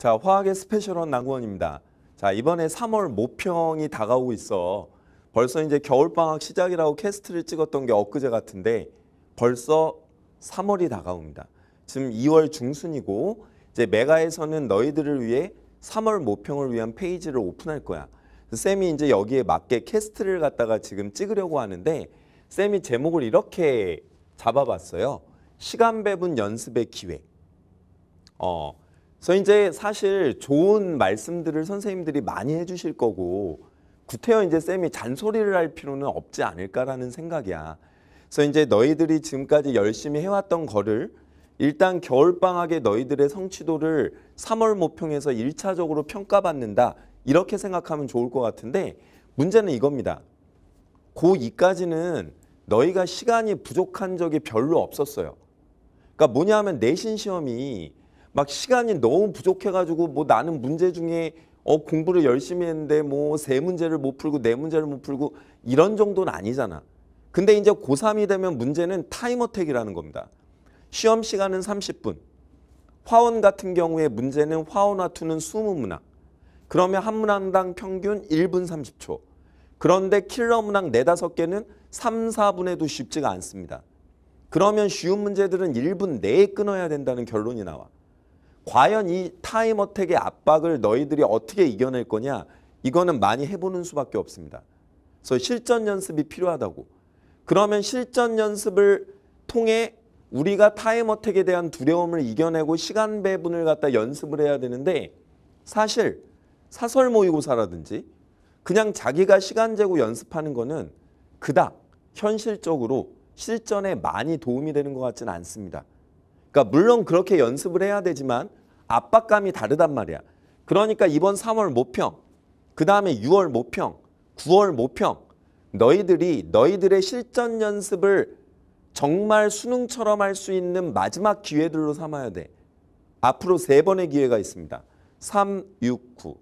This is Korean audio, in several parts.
자, 화학의 스페셜원 낭구원입니다 자, 이번에 3월 모평이 다가오고 있어. 벌써 이제 겨울방학 시작이라고 캐스트를 찍었던 게 엊그제 같은데 벌써 3월이 다가옵니다. 지금 2월 중순이고 이제 메가에서는 너희들을 위해 3월 모평을 위한 페이지를 오픈할 거야. 쌤이 이제 여기에 맞게 캐스트를 갖다가 지금 찍으려고 하는데 쌤이 제목을 이렇게 잡아봤어요. 시간 배분 연습의 기회. 어, 그래서 이제 사실 좋은 말씀들을 선생님들이 많이 해주실 거고 구태여 이제 쌤이 잔소리를 할 필요는 없지 않을까라는 생각이야. 그래서 이제 너희들이 지금까지 열심히 해왔던 거를 일단 겨울방학에 너희들의 성취도를 3월 모평에서 1차적으로 평가받는다. 이렇게 생각하면 좋을 것 같은데 문제는 이겁니다. 고2까지는 너희가 시간이 부족한 적이 별로 없었어요. 그러니까 뭐냐 하면 내신 시험이 막 시간이 너무 부족해가지고 뭐 나는 문제 중에 어 공부를 열심히 했는데 뭐 세 문제를 못 풀고 네 문제를 못 풀고 이런 정도는 아니잖아. 근데 이제 고3이 되면 문제는 타임어택이라는 겁니다. 시험 시간은 30분. 화원 같은 경우에 문제는 화원화 투는 20문항. 그러면 한 문항당 평균 1분 30초. 그런데 킬러 문항 4, 5개는 3, 4분에도 쉽지가 않습니다. 그러면 쉬운 문제들은 1분 내에 끊어야 된다는 결론이 나와. 과연 이 타임 어택의 압박을 너희들이 어떻게 이겨낼 거냐 이거는 많이 해보는 수밖에 없습니다. 그래서 실전 연습이 필요하다고. 그러면 실전 연습을 통해 우리가 타임 어택에 대한 두려움을 이겨내고 시간 배분을 갖다 연습을 해야 되는데 사실 사설 모의고사라든지 그냥 자기가 시간 재고 연습하는 거는 그닥 현실적으로 실전에 많이 도움이 되는 것 같지는 않습니다. 그러니까 물론 그렇게 연습을 해야 되지만 압박감이 다르단 말이야. 그러니까 이번 3월 모평, 그 다음에 6월 모평, 9월 모평 너희들이 너희들의 실전 연습을 정말 수능처럼 할 수 있는 마지막 기회들로 삼아야 돼. 앞으로 세 번의 기회가 있습니다. 3, 6, 9.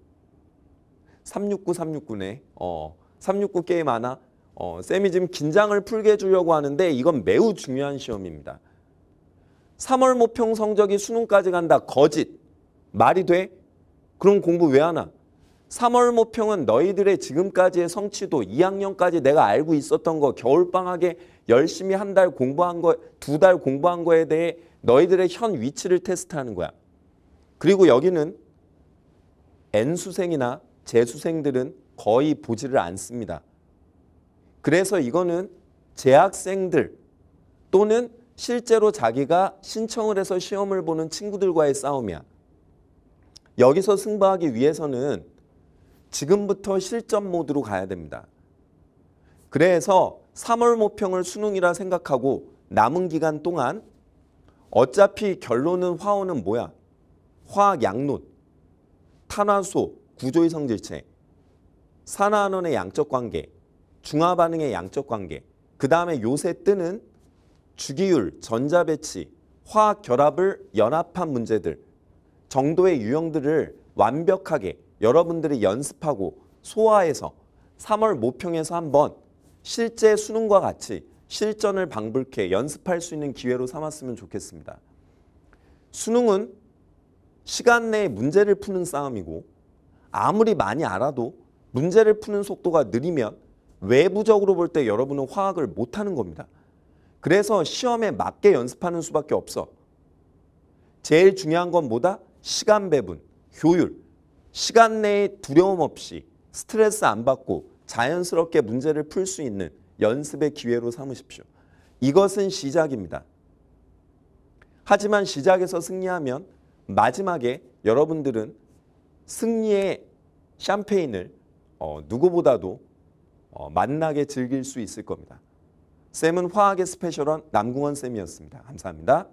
369, 369네. 어, 369 게임 하나. 어, 쌤이 지금 긴장을 풀게 해주려고 하는데 이건 매우 중요한 시험입니다. 3월 모평 성적이 수능까지 간다. 거짓. 말이 돼? 그럼 공부 왜 하나? 3월 모평은 너희들의 지금까지의 성취도 2학년까지 내가 알고 있었던 거 겨울방학에 열심히 한 달 공부한 거, 두 달 공부한 거에 대해 너희들의 현 위치를 테스트하는 거야. 그리고 여기는 N수생이나 재수생들은 거의 보지를 않습니다. 그래서 이거는 재학생들 또는 실제로 자기가 신청을 해서 시험을 보는 친구들과의 싸움이야. 여기서 승부하기 위해서는 지금부터 실전 모드로 가야 됩니다. 그래서 3월 모평을 수능이라 생각하고 남은 기간 동안 어차피 결론은 화원은 뭐야? 화학 양론, 탄화소, 구조의 성질체, 산화안원의 양적 관계, 중화반응의 양적 관계, 그 다음에 요새 뜨는 주기율, 전자배치, 화학 결합을 연합한 문제들 정도의 유형들을 완벽하게 여러분들이 연습하고 소화해서 3월 모평에서 한번 실제 수능과 같이 실전을 방불케 연습할 수 있는 기회로 삼았으면 좋겠습니다. 수능은 시간 내에 문제를 푸는 싸움이고 아무리 많이 알아도 문제를 푸는 속도가 느리면 외부적으로 볼 때 여러분은 화학을 못하는 겁니다. 그래서 시험에 맞게 연습하는 수밖에 없어. 제일 중요한 건 뭐다? 시간 배분, 효율. 시간 내에 두려움 없이 스트레스 안 받고 자연스럽게 문제를 풀 수 있는 연습의 기회로 삼으십시오. 이것은 시작입니다. 하지만 시작에서 승리하면 마지막에 여러분들은 승리의 샴페인을 어, 누구보다도 어, 만나게 즐길 수 있을 겁니다. 쌤은 화학의 스페셜한 남궁원 쌤이었습니다. 감사합니다.